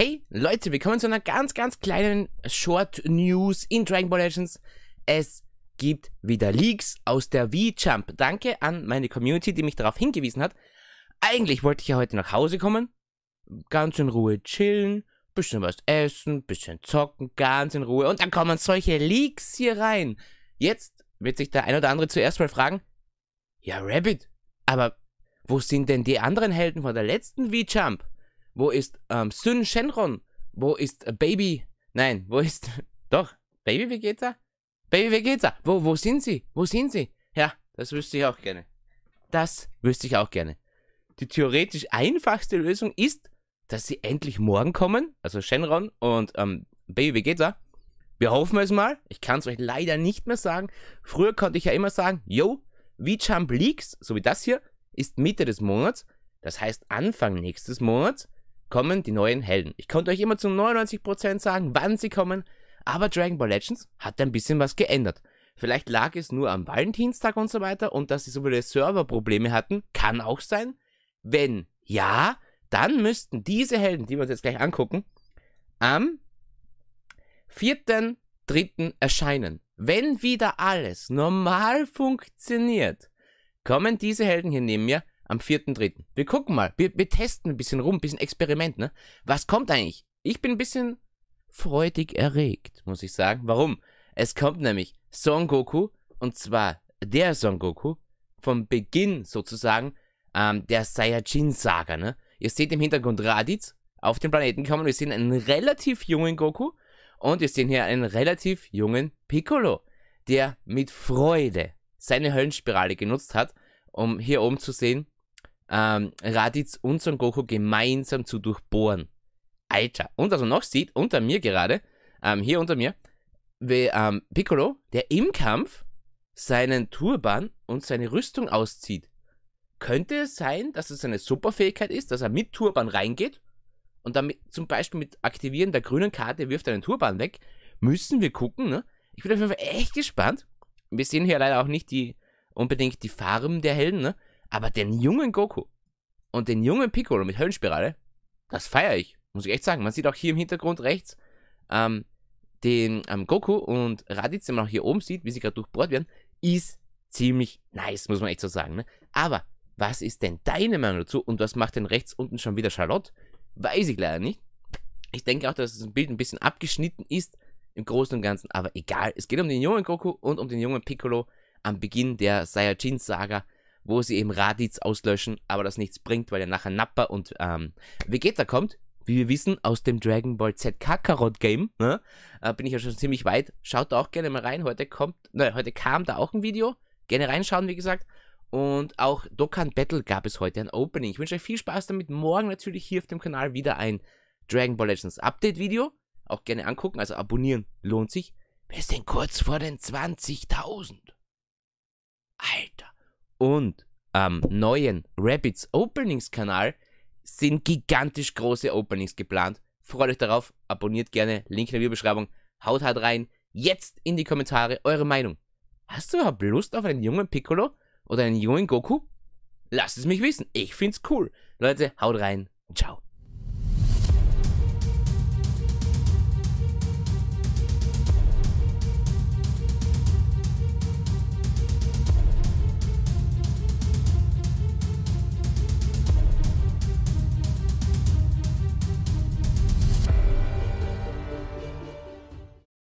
Hey Leute, willkommen zu einer ganz, ganz kleinen Short News in Dragon Ball Legends. Es gibt wieder Leaks aus der V-Jump. Danke an meine Community, die mich darauf hingewiesen hat. Eigentlich wollte ich ja heute nach Hause kommen, ganz in Ruhe chillen, bisschen was essen, bisschen zocken, ganz in Ruhe. Und dann kommen solche Leaks hier rein. Jetzt wird sich der ein oder andere zuerst mal fragen, ja Rabbit, aber wo sind denn die anderen Helden von der letzten V-Jump? Wo ist ähm, Sun Shenron? Wo ist äh, Baby? Nein, wo ist... Doch, Baby Vegeta? Baby Vegeta, wo, wo sind sie? Wo sind sie? Ja, das wüsste ich auch gerne. Das wüsste ich auch gerne. Die theoretisch einfachste Lösung ist, dass sie endlich morgen kommen, also Shenron und ähm, Baby Vegeta. Wir hoffen es mal. Ich kann es euch leider nicht mehr sagen. Früher konnte ich ja immer sagen, yo, V-Champ Leaks, so wie das hier, ist Mitte des Monats. Das heißt Anfang nächstes Monats kommen die neuen Helden. Ich konnte euch immer zu 99% sagen, wann sie kommen, aber Dragon Ball Legends hat ein bisschen was geändert. Vielleicht lag es nur am Valentinstag und so weiter und dass sie so viele Serverprobleme hatten, kann auch sein. Wenn ja, dann müssten diese Helden, die wir uns jetzt gleich angucken, am 4.3. erscheinen. Wenn wieder alles normal funktioniert, kommen diese Helden hier neben mir am 4.3. Wir gucken mal. Wir, wir, testen ein bisschen rum, ein bisschen Experiment, ne? Was kommt eigentlich? Ich bin ein bisschen freudig erregt, muss ich sagen. Warum? Es kommt nämlich Son Goku, und zwar der Son Goku, vom Beginn sozusagen ähm, der Saiyajin-Saga, ne? Ihr seht im Hintergrund Raditz auf den Planeten kommen. Wir sehen einen relativ jungen Goku und wir sehen hier einen relativ jungen Piccolo, der mit Freude seine Höllenspirale genutzt hat, um hier oben zu sehen, ähm, Raditz und Son Goku gemeinsam zu durchbohren. Alter. Und was man noch sieht, unter mir gerade, ähm, hier unter mir, wie ähm, Piccolo, der im Kampf seinen Turban und seine Rüstung auszieht. Könnte es sein, dass es eine Superfähigkeit ist, dass er mit Turban reingeht und damit zum Beispiel mit Aktivieren der grünen Karte wirft er den Turban weg? Müssen wir gucken, ne? Ich bin auf jeden Fall echt gespannt. Wir sehen hier leider auch nicht die unbedingt die Farben der Helden, ne? Aber den jungen Goku und den jungen Piccolo mit Höllenspirale, das feiere ich, muss ich echt sagen. Man sieht auch hier im Hintergrund rechts ähm, den ähm, Goku und Raditz, den man auch hier oben sieht, wie sie gerade durchbohrt werden, ist ziemlich nice, muss man echt so sagen. Ne? Aber was ist denn deine Meinung dazu und was macht denn rechts unten schon wieder Charlotte? Weiß ich leider nicht. Ich denke auch, dass das Bild ein bisschen abgeschnitten ist im Großen und Ganzen, aber egal. Es geht um den jungen Goku und um den jungen Piccolo am Beginn der Saiyajin-Saga wo sie eben Raditz auslöschen, aber das nichts bringt, weil dann nachher Nappa und ähm, Vegeta kommt. Wie wir wissen, aus dem Dragon Ball Z Kakarot Game, ne? äh, bin ich ja schon ziemlich weit. Schaut da auch gerne mal rein. Heute kommt, ne, heute kam da auch ein Video. Gerne reinschauen, wie gesagt. Und auch Dokkan Battle gab es heute ein Opening. Ich wünsche euch viel Spaß damit. Morgen natürlich hier auf dem Kanal wieder ein Dragon Ball Legends Update Video. Auch gerne angucken, also abonnieren lohnt sich. Wir sind kurz vor den 20.000 und am ähm, neuen Rabbits Openings Kanal sind gigantisch große Openings geplant. Freut euch darauf, abonniert gerne, Link in der Videobeschreibung. Haut halt rein, jetzt in die Kommentare eure Meinung. Hast du überhaupt Lust auf einen jungen Piccolo oder einen jungen Goku? Lasst es mich wissen, ich find's cool. Leute, haut rein, ciao.